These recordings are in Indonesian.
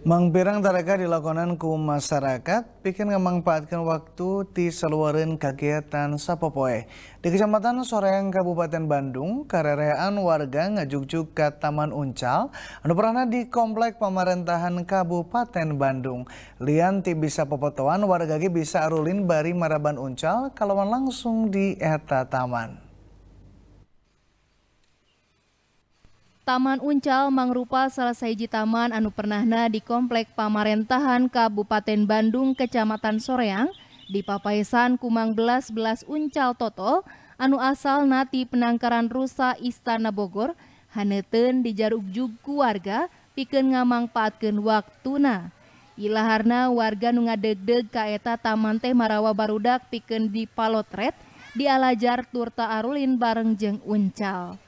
Mangpirang taraka dilakonan ku masyarakat bikin memanfaatkan waktu di seluarin kegiatan sapopoe. Di Kecamatan Soreang Kabupaten Bandung, karereaan warga ngajuk ke Taman Uncal, anu pernah di Komplek Pemerintahan Kabupaten Bandung. Lian ti bisa popotoan warga bisa arulin bari maraban Uncal kalau langsung di eta taman. Taman Uncal mangrupa salah siji taman anu pernahna di Komplek Pamarentahan Kabupaten Bandung Kecamatan Soreang di Papaisan Kumang Belas Belas Uncal Totol anu asal nati penangkaran rusa Istana Bogor haneten di Jaruk Jug keluarga pikeun ngamangpaatkeun waktuna. Ilaharna warga nu ngadegdeg kaeta taman teh marawa barudak pikeun di palotret di alajar Turta Arulin bareng jeng Uncal.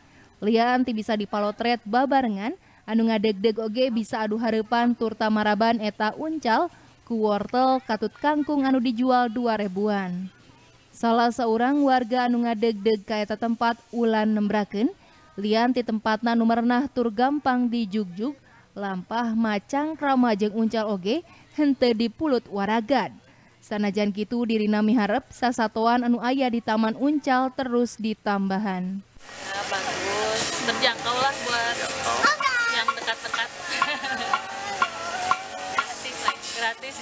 Lia anti bisa dipalotret babarengan, anu ngadeg-deg oge bisa adu harapan, turta maraban eta uncal, ku wortel katut kangkung anu dijual dua ribuan. Salah seorang warga anu ngadeg-deg kaeta tempat ulan nembraken, Lianti tempatna merenah tur gampang di jug lampah macang ramajeng uncal oge, hente di pulut Sana Sanajan gitu diri nami harap, sasatoan anu ayah di Taman Uncal terus ditambahan. Terjangkau lah buat berjangkau. yang dekat-dekat gratis lah gratis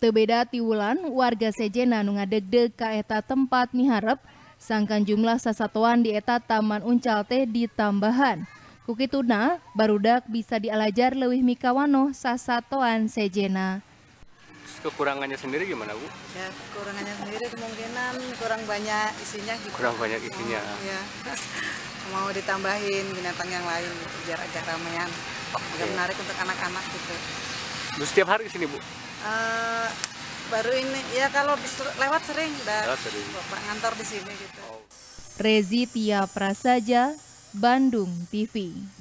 Tebeda tiwulan warga Sejena nu ngadegdeg ka eta tempat miharep sangkan jumlah sasatuan di eta Taman Uncal teh ditambahan. Kukituna barudak bisa dialajar leuwih mikawano sasatoan Sejena. Kekurangannya sendiri gimana, Bu? Ya, kekurangannya sendiri kemungkinan kurang banyak isinya gitu. Kurang banyak isinya. Hmm, ya mau ditambahin binatang yang lain gitu, biar agak ramean okay. agak iya. menarik untuk anak-anak gitu Lu setiap hari sini Bu? Uh, baru ini ya kalau lewat sering dan lewat sering. bapak ngantor di sini gitu. Oh. Rezi Tia Prasaja, Bandung TV.